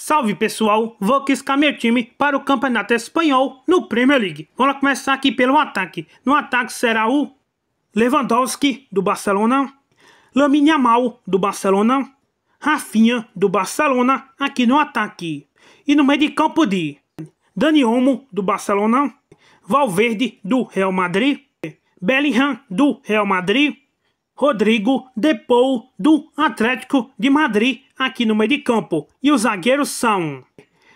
Salve pessoal, vou quiscar meu time para o Campeonato Espanhol no Premier League. Vamos começar aqui pelo ataque. No ataque será o Lewandowski do Barcelona, Lamine Yamal do Barcelona, Rafinha do Barcelona aqui no ataque. E no meio de campo de Dani Olmo do Barcelona, Valverde do Real Madrid, Bellingham do Real Madrid, Rodrigo Depou do Atlético de Madrid aqui no meio de campo. E os zagueiros são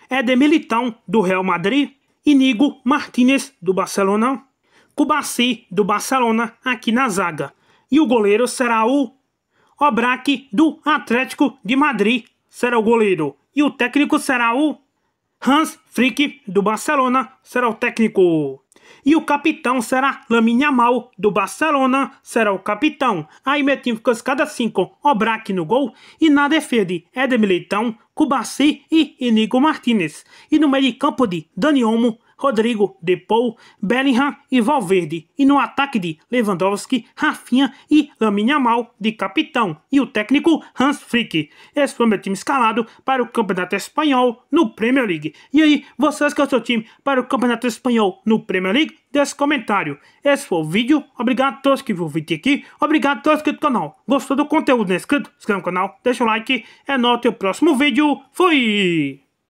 Éder Militão do Real Madrid, Inigo Martínez do Barcelona, Cubaci do Barcelona aqui na zaga. E o goleiro será o Obraque do Atlético de Madrid, será o goleiro. E o técnico será o Hans Frick, do Barcelona, será o técnico. E o capitão será Lamine Yamal, do Barcelona, será o capitão. Aí metimos com cada cinco, Obrac no gol. E na defesa, Éder Militão, Cubaci e Inigo Martinez. E no meio de campo de Dani Olmo, Rodrigo, Depou, Bellingham e Valverde. E no ataque de Lewandowski, Rafinha e Laminha mal de capitão. E o técnico Hans Flick. Esse foi meu time escalado para o Campeonato Espanhol no Premier League. E aí, vocês que é o seu time para o Campeonato Espanhol no Premier League? Deixe comentário. Esse foi o vídeo. Obrigado a todos que viram o vídeo aqui. Obrigado a todos que inscritos no canal. Gostou do conteúdo? Não é inscrito? Inscreva no canal, deixa o like. É nóis, até o próximo vídeo. Fui!